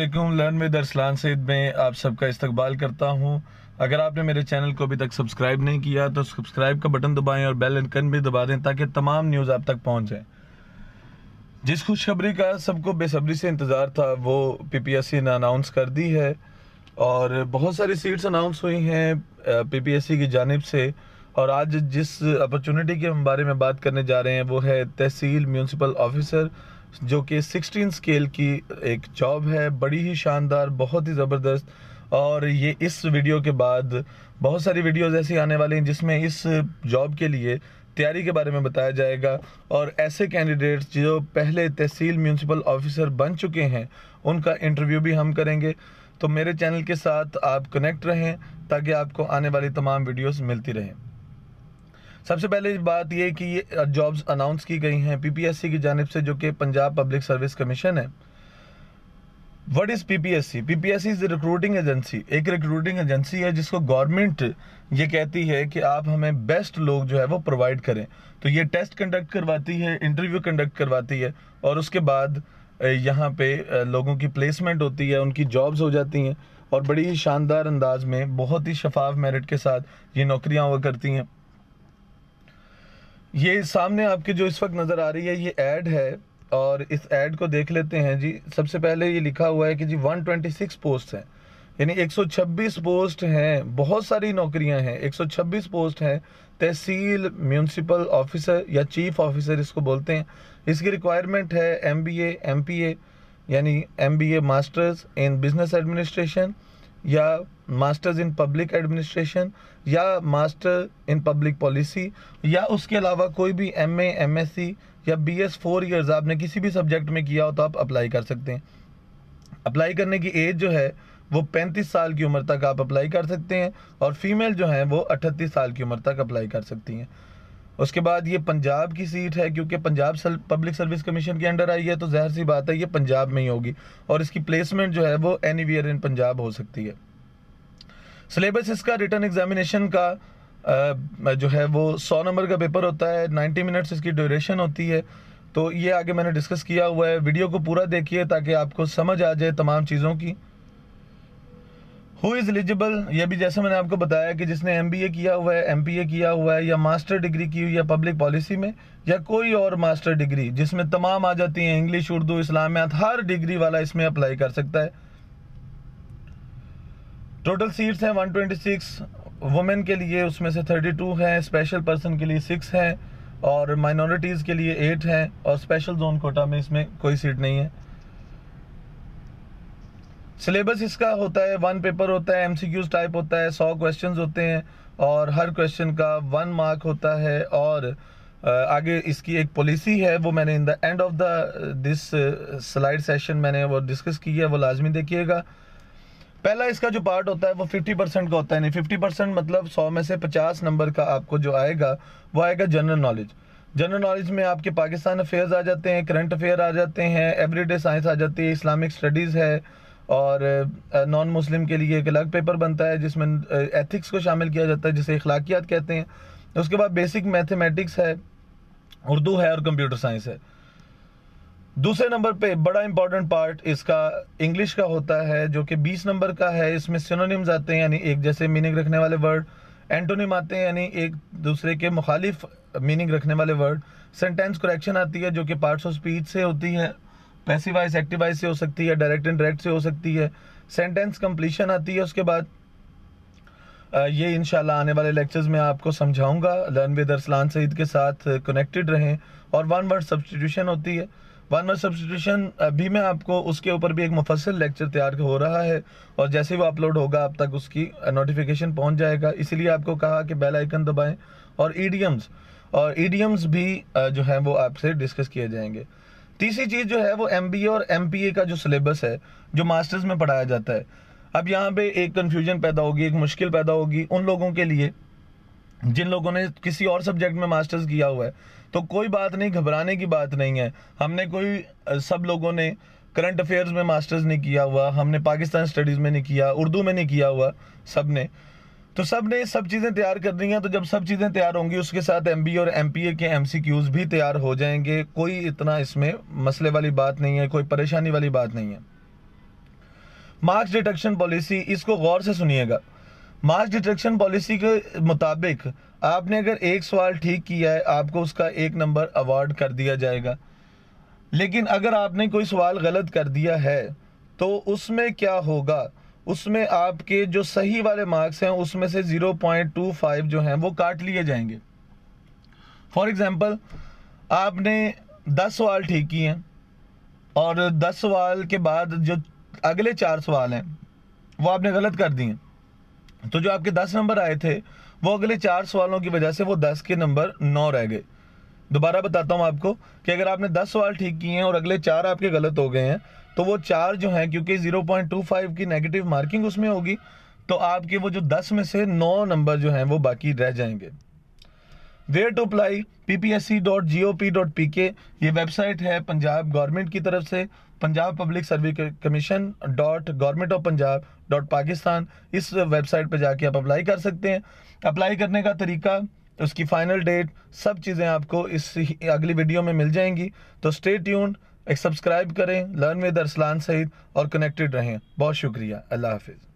अल्लाम learn with Arsalan Syed में आप सबका इस्तकबाल करता हूँ अगर आपने मेरे चैनल को अभी तक सब्सक्राइब नहीं किया तो सब्सक्राइब का बटन दबाएं और बेल आइकन भी दबा दें ताकि तमाम न्यूज़ आप तक पहुँच जाए जिस खुशखबरी का सबको बेसब्री से इंतज़ार था वो पीपीएससी ने अनाउंस कर दी है और बहुत सारी सीट्स अनाउंस हुई हैं पीपीएससी की जानब से और आज जिस अपॉर्चुनिटी के हम बारे में बात करने जा रहे हैं वो है तहसील म्यूनसिपल ऑफिसर जो कि 16 स्केल की एक जॉब है बड़ी ही शानदार बहुत ही ज़बरदस्त और ये इस वीडियो के बाद बहुत सारी वीडियोस ऐसी आने वाली हैं जिसमें इस जॉब के लिए तैयारी के बारे में बताया जाएगा और ऐसे कैंडिडेट्स जो पहले तहसील म्यूनसिपल ऑफिसर बन चुके हैं उनका इंटरव्यू भी हम करेंगे तो मेरे चैनल के साथ आप कनेक्ट रहें ताकि आपको आने वाली तमाम वीडियोस मिलती रहें सबसे पहले बात यह कि ये जॉब्स अनाउंस की गई हैं पीपीएससी की जानब से जो कि पंजाब पब्लिक सर्विस कमीशन है what is P P S C P P S C is recruiting agency एक रिक्रूटिंग एजेंसी है जिसको गवर्नमेंट ये कहती है कि आप हमें बेस्ट लोग जो है वो प्रोवाइड करें तो ये टेस्ट कंडक्ट करवाती है इंटरव्यू कंडक्ट करवाती है और उसके बाद यहाँ पे लोगों की प्लेसमेंट होती है उनकी जॉब्स हो जाती हैं और बड़ी ही शानदार अंदाज में बहुत ही शफाफ मेरिट के साथ ये नौकरियाँ हुआ करती हैं ये सामने आपके जो इस वक्त नज़र आ रही है ये एड है और इस एड को देख लेते हैं जी सबसे पहले ये लिखा हुआ है कि जी 126 पोस्ट हैं यानी 126 पोस्ट हैं बहुत सारी नौकरियां हैं 126 पोस्ट हैं तहसील म्यूनसिपल ऑफिसर या चीफ ऑफिसर इसको बोलते हैं इसकी रिक्वायरमेंट है एम बी एम पी यानी M B A masters in business administration या मास्टर्स इन पब्लिक एडमिनिस्ट्रेशन या मास्टर इन पब्लिक पॉलिसी या उसके अलावा कोई भी एम एमएससी या बी एस फोर ईयर्स आपने किसी भी सब्जेक्ट में किया हो तो आप अप्लाई कर सकते हैं अप्लाई करने की एज जो है वो 35 साल की उम्र तक आप अप्लाई कर सकते हैं और फीमेल जो हैं वो 38 साल की उम्र तक अप्लाई कर सकती हैं उसके बाद ये पंजाब की सीट है क्योंकि पंजाब सल, पब्लिक सर्विस कमीशन के अंडर आई है तो जहर सी बात है ये पंजाब में ही होगी और इसकी प्लेसमेंट जो है वो एनी इन पंजाब हो सकती है सिलेबस इसका रिटर्न एग्जामिनेशन का जो है वो सौ नंबर का पेपर होता है नाइन्टी मिनट्स इसकी ड्यूरेशन होती है तो ये आगे मैंने डिस्कस किया हुआ है वीडियो को पूरा देखिए ताकि आपको समझ आ जाए तमाम चीज़ों की हु इज़ एलिजिबल ये भी जैसे मैंने आपको बताया कि जिसने एम बी ए किया हुआ है एम पी ए किया हुआ है या मास्टर डिग्री की हुई है पब्लिक पॉलिसी में या कोई और मास्टर डिग्री जिसमें तमाम आ जाती हैं इंग्लिश उर्दू इस्लामियात हर डिग्री वाला इसमें अप्लाई कर सकता है टोटल सीट्स हैं 126 ट्वेंटी के लिए उसमें से 32 है स्पेशल पर्सन के लिए 6 है और माइनॉरिटीज़ के लिए 8 है और स्पेशल जोन कोटा में इसमें कोई सीट नहीं है सिलेबस इसका होता है वन पेपर होता है एमसीक्यूज टाइप होता है सौ क्वेश्चन होते हैं और हर क्वेश्चन का वन मार्क होता है और आगे इसकी एक पॉलिसी है वो मैंने in the end of the this slide session मैंने वो डिस्कस की है वो लाजमी देखिएगा पहला इसका जो पार्ट होता है वो 50 परसेंट का होता है नहीं 50 परसेंट मतलब 100 में से 50 नंबर का आपको जो आएगा वो आएगा जनरल नॉलेज जनरल नॉलेज में आपके पाकिस्तान अफेयर्स आ जाते हैं करंट अफेयर आ जाते हैं एवरीडे साइंस आ जाती है इस्लामिक स्टडीज़ है और नॉन मुस्लिम के लिए एक अलग पेपर बनता है जिसमें एथिक्स को शामिल किया जाता है जिसे अखलाकियात कहते हैं उसके बाद बेसिक मैथमेटिक्स है उर्दू है और कंप्यूटर साइंस है दूसरे नंबर पे बड़ा इंपॉर्टेंट पार्ट इसका इंग्लिश का होता है जो कि 20 नंबर का है इसमें सिनोनिम्स आते हैं यानी एक जैसे मीनिंग रखने वाले वर्ड एंटोनिम आते हैं यानी एक दूसरे के मुखालिफ मीनिंग रखने वाले वर्ड सेंटेंस करेक्शन आती है जो कि पार्ट्स ऑफ स्पीच से होती है पैसिव वॉइस एक्टिव से हो सकती है डायरेक्ट डायरेक्ट से हो सकती है सेंटेंस कंप्लीशन आती है उसके बाद ये इनशाला आने वाले लेक्चर्स में आपको समझाऊंगा लर्न विद अरसलान सईद के साथ कनेक्टेड रहें और वन वर्ड सब्सटीट्यूशन होती है वन वर्ड सब्सटीट्यूशन अभी मैं आपको उसके ऊपर भी एक मुफसल लेक्चर तैयार हो रहा है और जैसे ही वो अपलोड होगा आप तक उसकी नोटिफिकेशन पहुंच जाएगा इसीलिए आपको कहा कि बेल आइकन दबाएं और ईडीएम्स और ईडीएम्स भी जो हैं वो आपसे डिस्कस किए जाएंगे तीसरी चीज़ जो है वो एम और एम का जो सिलेबस है जो मास्टर्स में पढ़ाया जाता है अब यहाँ पे एक कन्फ्यूजन पैदा होगी एक मुश्किल पैदा होगी उन लोगों के लिए जिन लोगों ने किसी और सब्जेक्ट में मास्टर्स किया हुआ है तो कोई बात नहीं घबराने की बात नहीं है हमने कोई सब लोगों ने करंट अफेयर्स में मास्टर्स नहीं किया हुआ हमने पाकिस्तान स्टडीज़ में नहीं किया उर्दू में नहीं किया हुआ सब ने तो सब ने सब चीज़ें तैयार कर दी हैं तो जब सब चीज़ें तैयार होंगी उसके साथ एम और एम के एम भी तैयार हो जाएंगे कोई इतना इसमें मसले वाली बात नहीं है कोई परेशानी वाली बात नहीं है मार्क्स डिटेक्शन पॉलिसी इसको गौर से सुनिएगा मार्क्स डिटेक्शन पॉलिसी के मुताबिक आपने अगर एक सवाल ठीक किया है आपको उसका एक नंबर अवार्ड कर दिया जाएगा लेकिन अगर आपने कोई सवाल गलत कर दिया है तो उसमें क्या होगा उसमें आपके जो सही वाले मार्क्स हैं उसमें से 0.25 जो हैं वो काट लिए जाएंगे फॉर एग्ज़ाम्पल आपने 10 सवाल ठीक किए हैं और 10 सवाल के बाद जो अगले चार सवाल हैं वो आपने गलत कर दिए तो जो आपके 10 नंबर आए थे वो अगले चार सवालों की वजह से वो 10 के नंबर नौ रह गए दोबारा बताता हूँ आपको कि अगर आपने दस सवाल ठीक किए हैं और अगले चार आपके गलत हो गए हैं तो वो चार जो हैं क्योंकि 0.25 की नेगेटिव मार्किंग उसमें होगी तो आपके वो जो दस में से नौ नंबर जो हैं वो बाकी रह जाएंगे where to apply P P S C dot G O P dot P K ये वेबसाइट है पंजाब गवर्नमेंट की तरफ से Punjab public service commission dot government of Punjab dot Pakistan इस वेबसाइट पर जाके आप अप्लाई कर सकते हैं अप्लाई करने का तरीका तो उसकी फाइनल डेट सब चीज़ें आपको इस अगली वीडियो में मिल जाएंगी तो स्टे ट्यून एक सब्सक्राइब करें लर्न विद अरसलान सईद और कनेक्टेड रहें बहुत शुक्रिया अल्लाह हाफिज़